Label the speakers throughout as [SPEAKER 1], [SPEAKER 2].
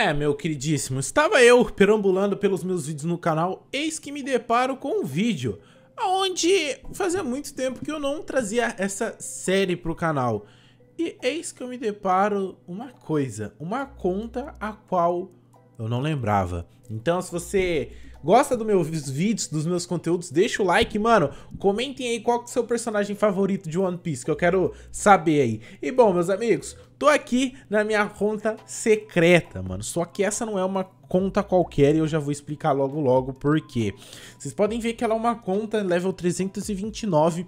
[SPEAKER 1] É, meu queridíssimo, estava eu perambulando pelos meus vídeos no canal, eis que me deparo com um vídeo onde fazia muito tempo que eu não trazia essa série para o canal. E eis que eu me deparo uma coisa, uma conta a qual eu não lembrava. Então, se você Gosta dos meus vídeos, dos meus conteúdos? Deixa o like, mano. Comentem aí qual que é o seu personagem favorito de One Piece, que eu quero saber aí. E bom, meus amigos, tô aqui na minha conta secreta, mano. Só que essa não é uma conta qualquer e eu já vou explicar logo logo por quê. Vocês podem ver que ela é uma conta level 329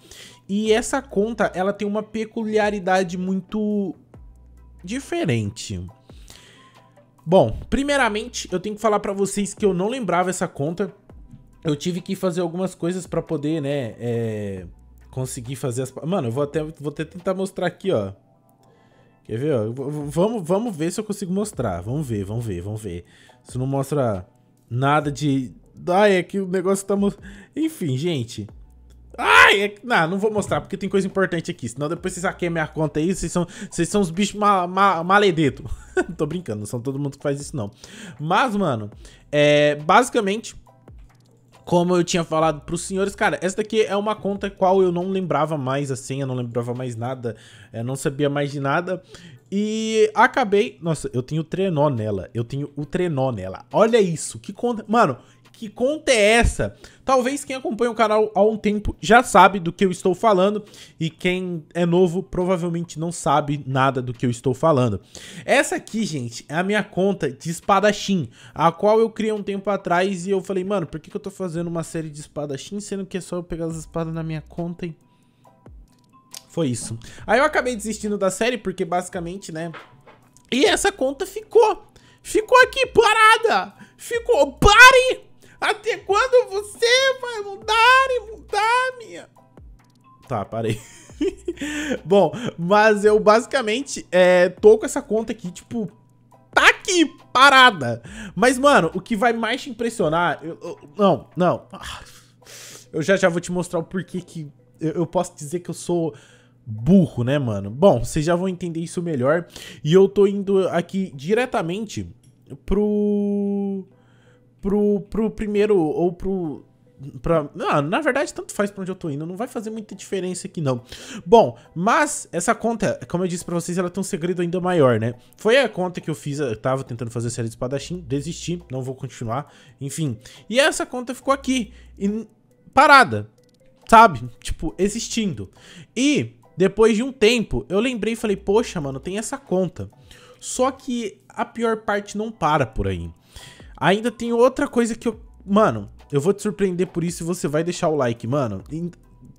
[SPEAKER 1] e essa conta ela tem uma peculiaridade muito diferente. Bom, primeiramente, eu tenho que falar para vocês que eu não lembrava essa conta. Eu tive que fazer algumas coisas para poder, né, é, conseguir fazer as... Mano, eu vou até, vou até tentar mostrar aqui, ó. Quer ver, ó? Vamos, vamos ver se eu consigo mostrar. Vamos ver, vamos ver, vamos ver. Isso não mostra nada de... ai, é que o negócio tá... Enfim, gente... Ai, é... não, não vou mostrar, porque tem coisa importante aqui. Senão depois vocês a minha conta aí, vocês são, vocês são os bichos ma, ma, Tô brincando, não são todo mundo que faz isso, não. Mas, mano, é, basicamente, como eu tinha falado para os senhores, cara, essa daqui é uma conta qual eu não lembrava mais a senha, não lembrava mais nada, é, não sabia mais de nada. E acabei... Nossa, eu tenho o trenó nela, eu tenho o trenó nela. Olha isso, que conta... Mano, que conta é essa? Talvez quem acompanha o canal há um tempo já sabe do que eu estou falando e quem é novo provavelmente não sabe nada do que eu estou falando. Essa aqui, gente, é a minha conta de espadachim, a qual eu criei um tempo atrás e eu falei, mano, por que, que eu tô fazendo uma série de espadachim sendo que é só eu pegar as espadas na minha conta e... Foi isso. Aí eu acabei desistindo da série porque basicamente, né... E essa conta ficou. Ficou aqui parada. Ficou. Pare! Até quando você vai mudar e mudar, minha? Tá, parei. Bom, mas eu basicamente é, tô com essa conta aqui, tipo, tá aqui, parada. Mas, mano, o que vai mais te impressionar... Eu, eu, não, não. Ah, eu já já vou te mostrar o porquê que eu, eu posso dizer que eu sou burro, né, mano? Bom, vocês já vão entender isso melhor. E eu tô indo aqui diretamente pro pro, pro primeiro ou pro Pra, ah, na verdade, tanto faz pra onde eu tô indo. Não vai fazer muita diferença aqui, não. Bom, mas essa conta, como eu disse pra vocês, ela tem um segredo ainda maior, né? Foi a conta que eu fiz, eu tava tentando fazer a série de espadachim, desisti, não vou continuar, enfim. E essa conta ficou aqui, parada, sabe? Tipo, existindo. E, depois de um tempo, eu lembrei e falei, poxa, mano, tem essa conta. Só que a pior parte não para por aí. Ainda tem outra coisa que eu. Mano, eu vou te surpreender por isso e você vai deixar o like, mano.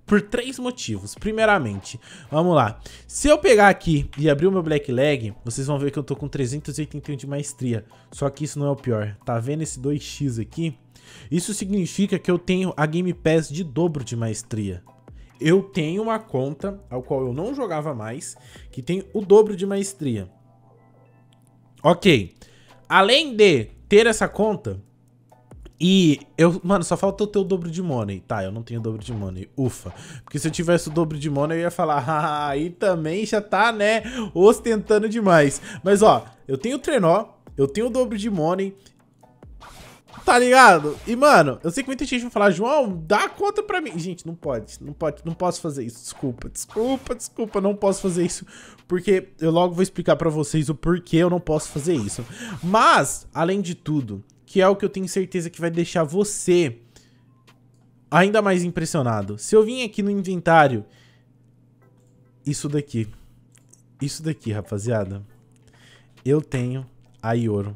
[SPEAKER 1] Por três motivos. Primeiramente, vamos lá. Se eu pegar aqui e abrir o meu Black Leg, vocês vão ver que eu tô com 381 de maestria. Só que isso não é o pior. Tá vendo esse 2x aqui? Isso significa que eu tenho a Game Pass de dobro de maestria. Eu tenho uma conta, ao qual eu não jogava mais, que tem o dobro de maestria. Ok. Além de ter essa conta. E eu, mano, só falta eu ter o dobro de money. Tá, eu não tenho o dobro de money. Ufa. Porque se eu tivesse o dobro de money, eu ia falar, ah, aí também já tá, né, ostentando demais. Mas ó, eu tenho o trenó, eu tenho o dobro de money, Tá ligado? E, mano, eu sei que muita gente vai falar, João, dá conta pra mim. Gente, não pode, não pode, não posso fazer isso. Desculpa, desculpa, desculpa, não posso fazer isso. Porque eu logo vou explicar pra vocês o porquê eu não posso fazer isso. Mas, além de tudo, que é o que eu tenho certeza que vai deixar você ainda mais impressionado. Se eu vim aqui no inventário, isso daqui. Isso daqui, rapaziada. Eu tenho a Ioro.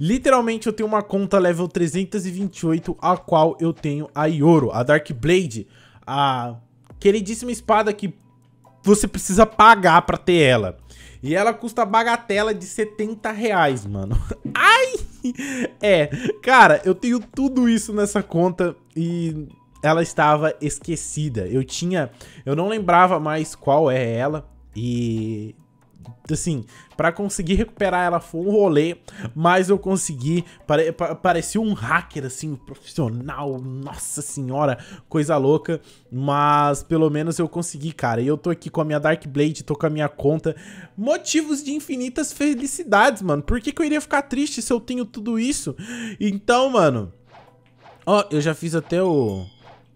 [SPEAKER 1] Literalmente eu tenho uma conta level 328, a qual eu tenho a Yoro, a Dark Blade, a queridíssima espada que você precisa pagar pra ter ela. E ela custa bagatela de 70 reais, mano. Ai! É, cara, eu tenho tudo isso nessa conta e ela estava esquecida. Eu tinha... Eu não lembrava mais qual é ela e assim, para conseguir recuperar ela foi um rolê, mas eu consegui, pare, parecia um hacker, assim, um profissional, nossa senhora, coisa louca, mas pelo menos eu consegui, cara, e eu tô aqui com a minha Dark Blade, tô com a minha conta, motivos de infinitas felicidades, mano, por que que eu iria ficar triste se eu tenho tudo isso? Então, mano, ó, eu já fiz até o...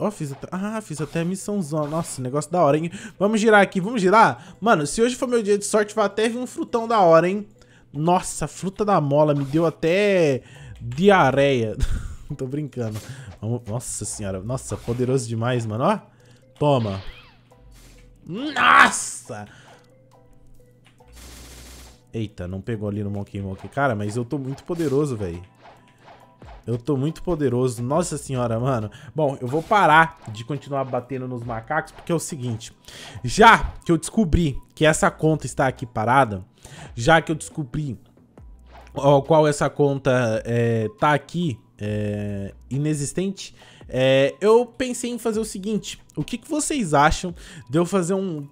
[SPEAKER 1] Ó, oh, fiz até... Ah, fiz até a missãozona. Nossa, negócio da hora, hein? Vamos girar aqui, vamos girar? Mano, se hoje for meu dia de sorte, vai até vir um frutão da hora, hein? Nossa, fruta da mola me deu até diarreia. Tô brincando. Vamos... Nossa senhora, nossa, poderoso demais, mano. Ó, toma. Nossa! Eita, não pegou ali no Monkey Monkey. Cara, mas eu tô muito poderoso, velho. Eu tô muito poderoso. Nossa senhora, mano. Bom, eu vou parar de continuar batendo nos macacos, porque é o seguinte. Já que eu descobri que essa conta está aqui parada, já que eu descobri qual essa conta é, tá aqui é, inexistente, é, eu pensei em fazer o seguinte. O que, que vocês acham de eu fazer um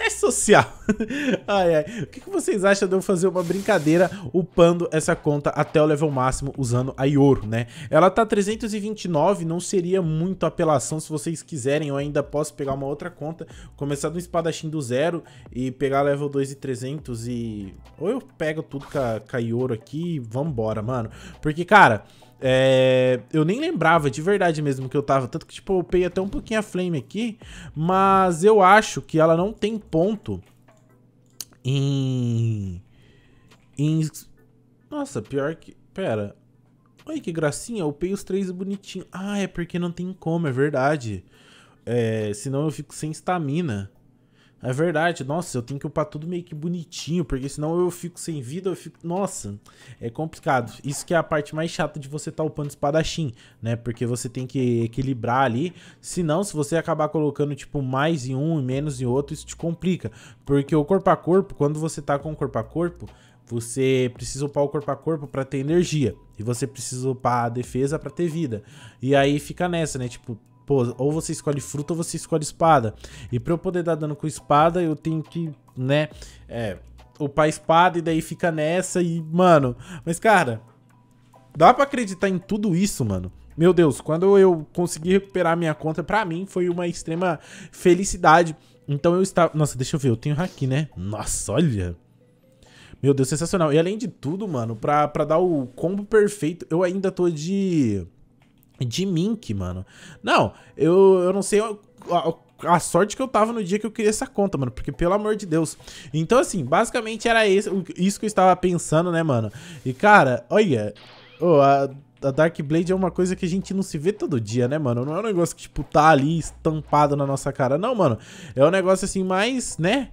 [SPEAKER 1] Teste social. ai, ai. O que, vocês acham de eu fazer uma brincadeira upando essa conta até o level máximo usando a Ioro, né? Ela tá 329, não seria muito apelação se vocês quiserem. Eu ainda posso pegar uma outra conta, começar do espadachim do zero e pegar level 2 e 300 e... Ou eu pego tudo com a, com a Ioro aqui e vambora, mano. Porque, cara... É, eu nem lembrava de verdade mesmo que eu tava. Tanto que, tipo, eu peguei até um pouquinho a flame aqui. Mas eu acho que ela não tem ponto em. Em. Nossa, pior que. Pera. Olha que gracinha, eu pei os três bonitinhos. Ah, é porque não tem como, é verdade. É, senão eu fico sem estamina. É verdade, nossa, eu tenho que upar tudo meio que bonitinho, porque senão eu fico sem vida, eu fico. Nossa, é complicado. Isso que é a parte mais chata de você estar tá upando espadachim, né? Porque você tem que equilibrar ali. Senão, se você acabar colocando, tipo, mais em um e menos em outro, isso te complica. Porque o corpo a corpo, quando você tá com o corpo a corpo, você precisa upar o corpo a corpo para ter energia. E você precisa upar a defesa para ter vida. E aí fica nessa, né? Tipo, pô, ou você escolhe fruta ou você escolhe espada. E pra eu poder dar dano com espada, eu tenho que, né, é, upar espada e daí fica nessa e, mano... Mas, cara, dá pra acreditar em tudo isso, mano. Meu Deus, quando eu consegui recuperar minha conta, pra mim foi uma extrema felicidade. Então eu estava... Nossa, deixa eu ver, eu tenho aqui, né? Nossa, olha... Meu Deus, sensacional. E além de tudo, mano, pra, pra dar o combo perfeito, eu ainda tô de de Mink, mano. Não, eu, eu não sei a, a, a, sorte que eu tava no dia que eu queria essa conta, mano. Porque, pelo amor de Deus. Então, assim, basicamente era isso, isso que eu estava pensando, né, mano? E, cara, olha... Oh, a, a Dark Blade é uma coisa que a gente não se vê todo dia, né, mano? Não é um negócio que, tipo, tá ali estampado na nossa cara. Não, mano. É um negócio, assim, mais, né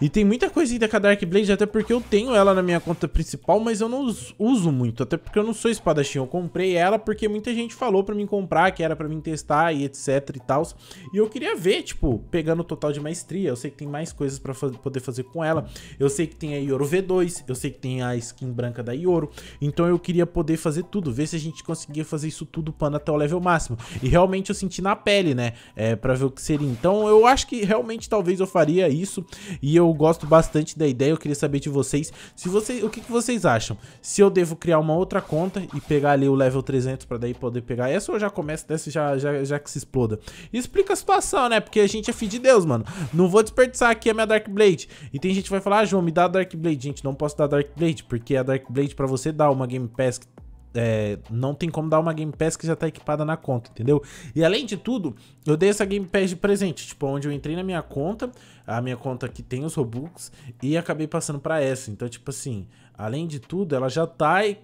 [SPEAKER 1] e tem muita coisa ainda com a Dark Blade, até porque eu tenho ela na minha conta principal, mas eu não uso muito, até porque eu não sou espadachim. Eu comprei ela porque muita gente falou pra mim comprar, que era pra mim testar e etc e tal. E eu queria ver, tipo, pegando o total de maestria, eu sei que tem mais coisas pra fazer, poder fazer com ela. Eu sei que tem a Ioro V2, eu sei que tem a skin branca da Ioro. Então eu queria poder fazer tudo, ver se a gente conseguia fazer isso tudo pano até o level máximo. E realmente eu senti na pele, né, é, pra ver o que seria. Então eu acho que realmente talvez eu faria isso e eu eu gosto bastante da ideia, eu queria saber de vocês, se vocês, o que, que vocês acham? Se eu devo criar uma outra conta e pegar ali o level 300 para daí poder pegar essa ou já começo dessa e já, já, já que se exploda? Explica a situação, né? Porque a gente é filho de Deus, mano. Não vou desperdiçar aqui a minha Dark Blade. E tem gente que vai falar, ah, João, me dá a Dark Blade. Gente, não posso dar a Dark Blade, porque a Dark Blade para você dar uma Game Pass que é, não tem como dar uma Game Pass que já tá equipada na conta, entendeu? E além de tudo, eu dei essa Game Pass de presente, tipo, onde eu entrei na minha conta, a minha conta que tem os Robux, e acabei passando para essa. Então, tipo assim, além de tudo, ela já tá e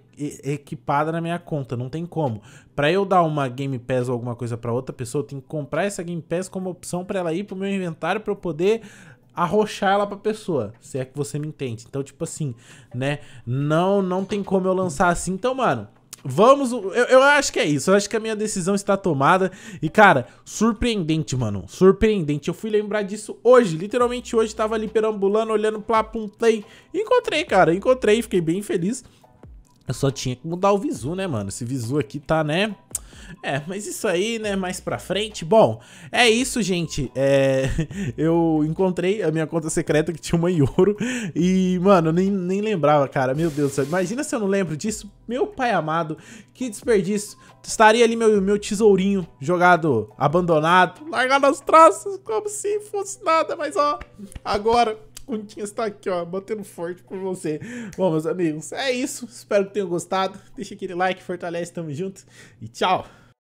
[SPEAKER 1] equipada na minha conta, não tem como. Para eu dar uma Game Pass ou alguma coisa para outra pessoa, eu tenho que comprar essa Game Pass como opção para ela ir pro meu inventário para eu poder arrochar ela pra pessoa, se é que você me entende. Então, tipo assim, né? Não, não tem como eu lançar assim. Então, mano, Vamos, eu, eu, acho que é isso. Eu acho que a minha decisão está tomada. E, cara, surpreendente, mano. Surpreendente. Eu fui lembrar disso hoje. Literalmente hoje, tava ali perambulando, olhando pra um Encontrei, cara. Encontrei, fiquei bem feliz. Eu só tinha que mudar o visu, né, mano? Esse visu aqui tá, né? É, mas isso aí, né, mais pra frente. Bom, é isso, gente. É, eu encontrei a minha conta secreta que tinha uma Yoro e, mano, nem, nem lembrava, cara. Meu Deus do céu. Imagina se eu não lembro disso. Meu pai amado, que desperdício. Estaria ali meu, meu tesourinho jogado, abandonado, largado aos traças, como se fosse nada, mas ó, agora Continhas tá aqui, ó, batendo forte por você. Bom, meus amigos, é isso. Espero que tenham gostado. Deixa aquele like, fortalece, tamo junto e tchau!